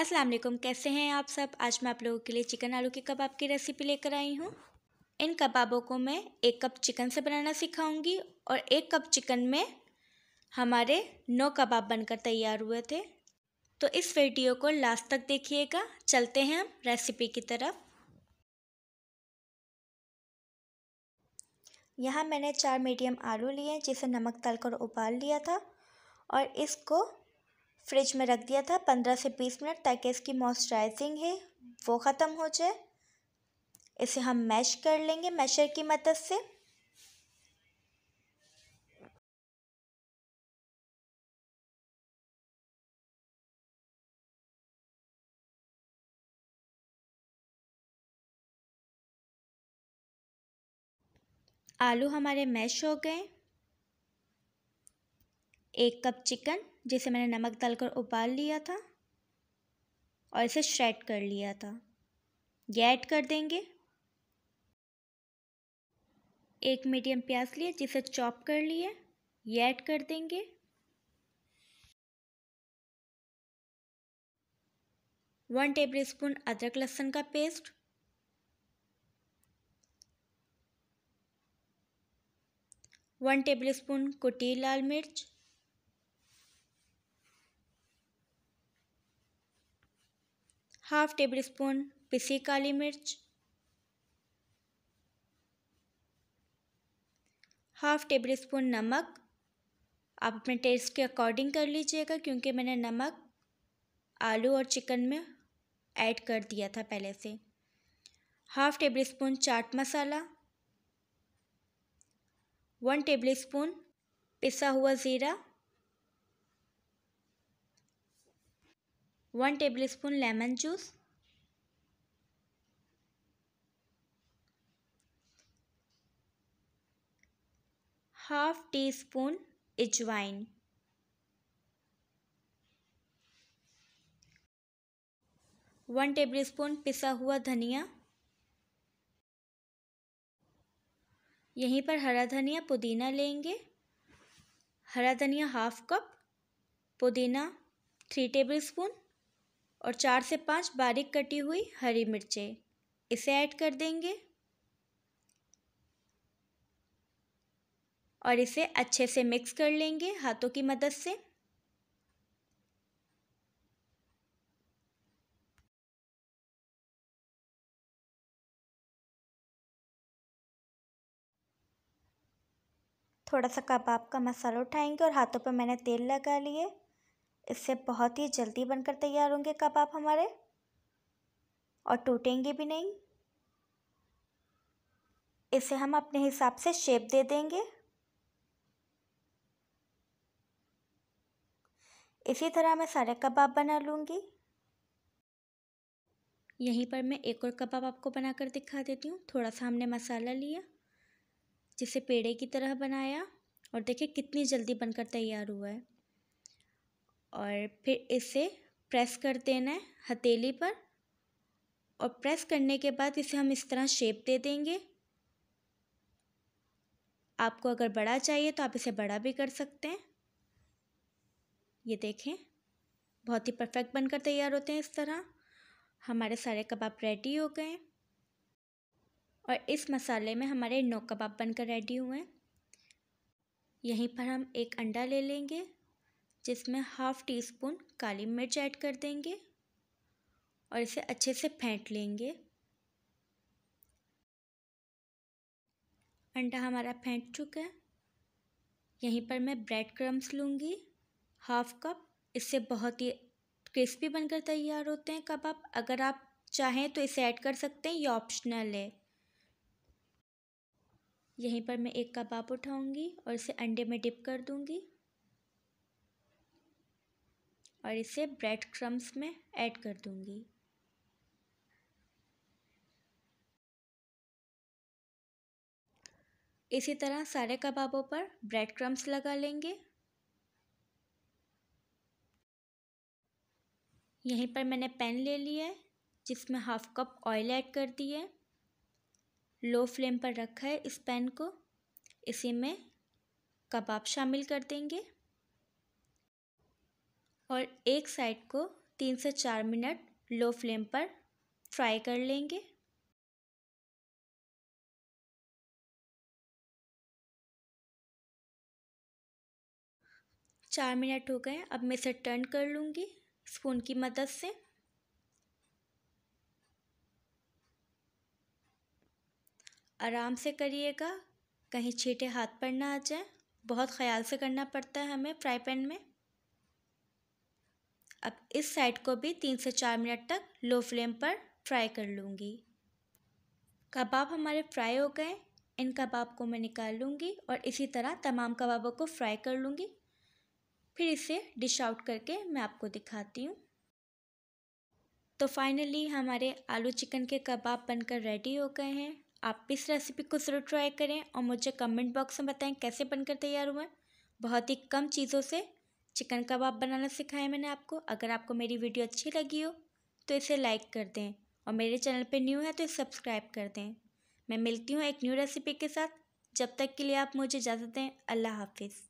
अस्सलाम वालेकुम कैसे हैं आप सब आज मैं आप लोगों के लिए चिकन आलू के कबाब की रेसिपी लेकर आई हूँ इन कबाबों को मैं एक कप चिकन से बनाना सिखाऊंगी और एक कप चिकन में हमारे नौ कबाब बनकर तैयार हुए थे तो इस वीडियो को लास्ट तक देखिएगा चलते हैं हम रेसिपी की तरफ यहाँ मैंने चार मीडियम आलू लिए जिसे नमक तल कर उबाल लिया था और इसको फ्रिज में रख दिया था पंद्रह से बीस मिनट ताकि इसकी मॉइस्चराइजिंग है वो ख़त्म हो जाए इसे हम मैश कर लेंगे मैशर की मदद से आलू हमारे मैश हो गए एक कप चिकन जिसे मैंने नमक डालकर उबाल लिया था और इसे श्रेड कर लिया था यह ऐड कर देंगे एक मीडियम प्याज लिए जिसे चॉप कर लिए यह ऐड कर देंगे वन टेबल स्पून अदरक लहसुन का पेस्ट वन टेबल स्पून कुटी लाल मिर्च हाफ टेबल स्पून पिसी काली मिर्च हाफ टेबल स्पून नमक आप अपने टेस्ट के अकॉर्डिंग कर लीजिएगा क्योंकि मैंने नमक आलू और चिकन में ऐड कर दिया था पहले से half tablespoon chaat masala one tablespoon पिसा हुआ ज़ीरा one tablespoon lemon juice half teaspoon इजवाइन वन टेबल स्पून पिसा हुआ धनिया यहीं पर हरा धनिया पुदीना लेंगे हरा धनिया हाफ कप पुदीना थ्री टेबल स्पून और चार से पाँच बारीक कटी हुई हरी मिर्चें इसे ऐड कर देंगे और इसे अच्छे से मिक्स कर लेंगे हाथों की मदद से थोड़ा सा कबाब का मसाला उठाएंगे और हाथों पर मैंने तेल लगा लिए इससे बहुत ही जल्दी बनकर तैयार होंगे कबाब हमारे और टूटेंगे भी नहीं इसे हम अपने हिसाब से शेप दे देंगे इसी तरह मैं सारे कबाब बना लूँगी यहीं पर मैं एक और कबाब आपको बनाकर दिखा देती हूँ थोड़ा सा हमने मसाला लिया जिसे पेड़े की तरह बनाया और देखिए कितनी जल्दी बनकर तैयार हुआ है और फिर इसे प्रेस कर देना है हथेली पर और प्रेस करने के बाद इसे हम इस तरह शेप दे देंगे आपको अगर बड़ा चाहिए तो आप इसे बड़ा भी कर सकते हैं ये देखें बहुत ही परफेक्ट बनकर तैयार होते हैं इस तरह हमारे सारे कबाब रेडी हो गए और इस मसाले में हमारे नौ कबाब बनकर रेडी हुए हैं यहीं पर हम एक अंडा ले लेंगे जिसमें हाफ़ टी स्पून काली मिर्च ऐड कर देंगे और इसे अच्छे से फेंट लेंगे अंडा हमारा फेंट चुका है यहीं पर मैं ब्रेड क्रम्स लूँगी हाफ़ कप इससे बहुत ही क्रिस्पी बनकर तैयार होते हैं कबाब अगर आप चाहें तो इसे ऐड कर सकते हैं ये ऑप्शनल है यहीं पर मैं एक कबाब उठाऊंगी और इसे अंडे में डिप कर दूंगी और इसे ब्रेड क्रम्स में ऐड कर दूंगी इसी तरह सारे कबाबों पर ब्रेड क्रम्स लगा लेंगे यहीं पर मैंने पैन ले लिया है जिसमें हाफ कप ऑयल ऐड कर दिए लो फ्लेम पर रखा है इस पैन को इसी में कबाब शामिल कर देंगे और एक साइड को तीन से चार मिनट लो फ्लेम पर फ्राई कर लेंगे चार मिनट हो गए अब मैं इसे टर्न कर लूँगी स्पून की मदद से आराम से करिएगा कहीं छीटे हाथ पर ना आ जाए बहुत ख्याल से करना पड़ता है हमें फ्राई पैन में अब इस साइड को भी तीन से चार मिनट तक लो फ्लेम पर फ्राई कर लूँगी कबाब हमारे फ्राई हो गए इन कबाब को मैं निकाल लूँगी और इसी तरह तमाम कबाबों को फ्राई कर लूँगी फिर इसे डिश आउट करके मैं आपको दिखाती हूँ तो फाइनली हमारे आलू चिकन के कबाब बनकर रेडी हो गए हैं आप इस रेसिपी को ज़रूर ट्राई करें और मुझे कमेंट बॉक्स में बताएं कैसे बनकर तैयार हुए बहुत ही कम चीज़ों से चिकन कबाब बनाना सिखाया मैंने आपको अगर आपको मेरी वीडियो अच्छी लगी हो तो इसे लाइक कर दें और मेरे चैनल पे न्यू है तो इसे सब्सक्राइब कर दें मैं मिलती हूँ एक न्यू रेसिपी के साथ जब तक के लिए आप मुझे इजाज़त दें अल्लाह हाफिज़